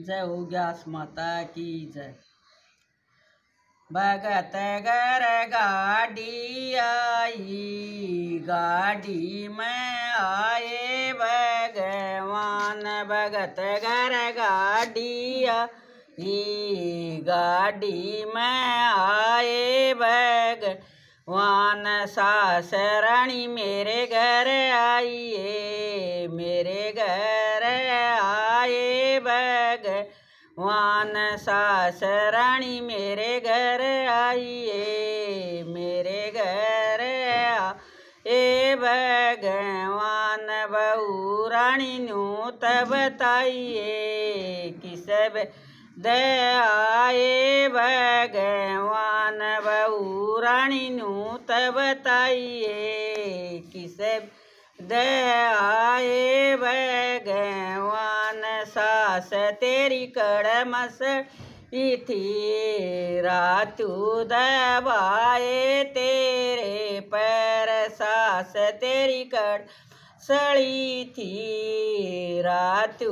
जय हो गया माता की जय भगत घर गाड़ी आई गाड़ी में आए भगवान भगत घर गाड़ी आई गाड़ी में आए सास सासरणी मेरे घर आइए मेरे घर सास रानी मेरे घर आइए मेरे घर ए भगवान बहू रानी नू तब बताइए कि सब दयाए भगवान बहू रानी नू तब बताइए कि सब दयाए भग आस तेरी कड़ मस इथी तू दबाए तेरे पर सास तेरी कड़ सड़ी थी रात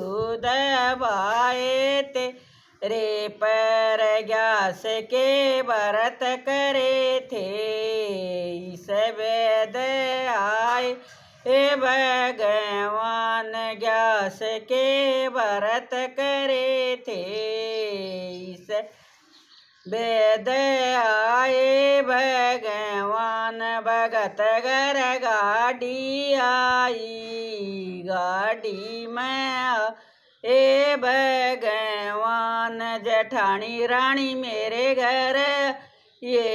दबाए ते रे पर ग्यास के व्रत करे थे इस वेद आए हे भगवान ज्ञास के व्रत करे थे इस वेद आए भगवान भगत घर गाड़ी आई गाड़ी में हे भगवान जठानी रानी मेरे घर ये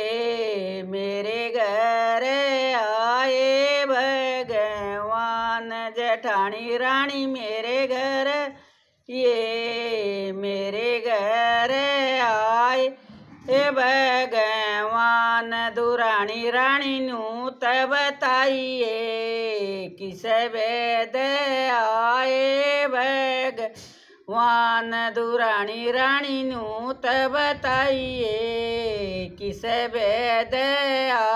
रानी रानी मेरे घर ये मेरे घर आए ए भगवान दुरानी रानी नू तब बताइए किस वेद आए वान दुरानी रानी नू तब बताइए किस वेद आ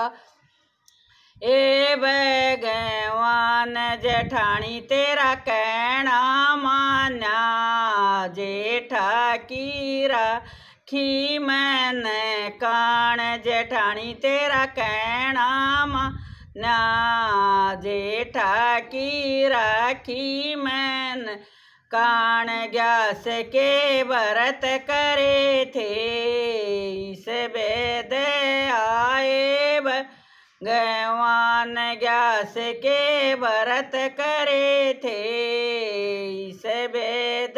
ए भगवान जेठानी तेरा कहना माना जेठा कीरा खी मैन कान जेठानी तेरा कहना माना जेठा कीरा खी मैन कान ग्यास के व्रत करे थे इस बेद आए भ गवान ग्यास के व्रत करे थे इस वेद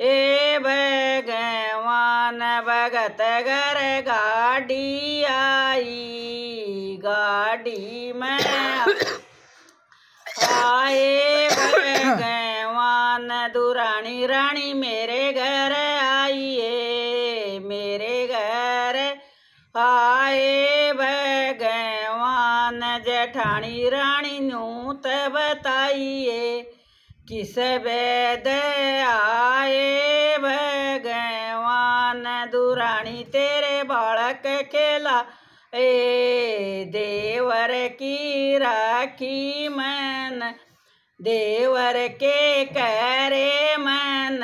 ए भगवान भगत घर गाड़ी आई गाड़ी में आए भगवान दुरानी रानी मेरे घर आई है मेरे घर आए ठाणी रानी नू त बताइए किस वेद आए भगवान दुरानी तेरे बालक खेला ए देवर की राखी मन देवर के करे मन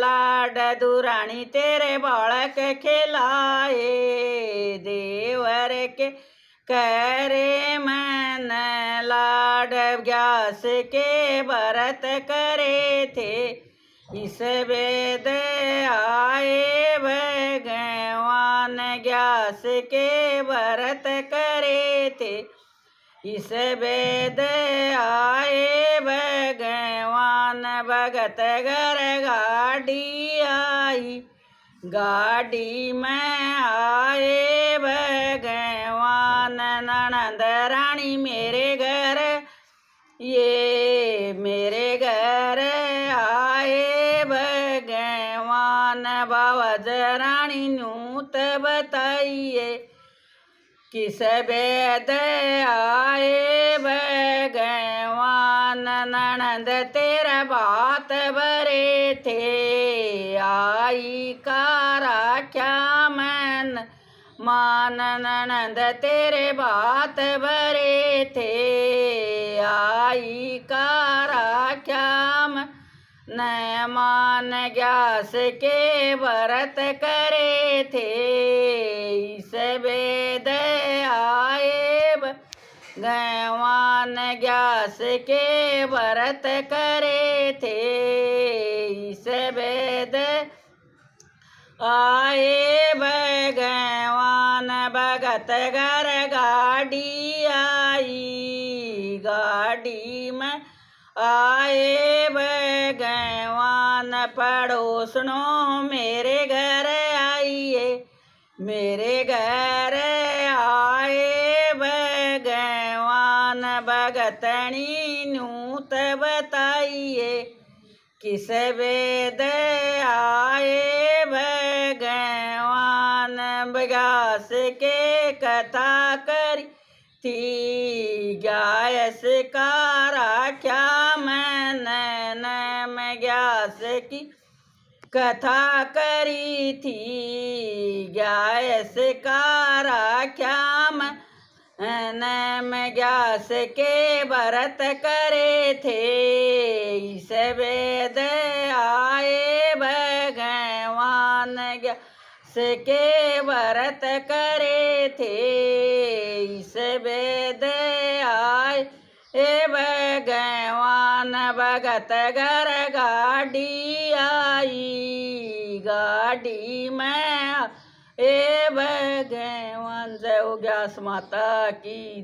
लाड दुरानी तेरे बालक खेला ए देवर के करे मन लाड व्यास के व्रत करे थे इस वेद आए भगवान व्यास के व्रत करे थे इस वेद आए भगवान भगत घर गाड़ी आई गाड़ी में आए भग रानी मेरे घर ये मेरे घर आए भगवान बाबा रानी नूत बताइए किस बेद आए भगवान ननंद तेरा बात बरे थे आई का मान नंद तेरे बात बरे थे आई कारा क्या न मान ग्यास के व्रत करे थे इस वेद आएब गवान ग्यास के व्रत करे थे इस वेद आए भगवान भगत घर गाड़ी आई गाड़ी में आए भगवान पड़ोसनों मेरे घर आइए मेरे घर आए भगवान नू नूत बताइए किस वेद आए ज्ञान के कथा करी थी ग्यास कारा क्या मैं नम ग्यास की कथा करी थी ग्यास कारा राख्या नम ग्यास के व्रत करे थे इस वेद के व्रत करे थे इस वेद आय ए भगवान भगत घर गाड़ी आई गाड़ी में ए भगवान जय हो गया माता की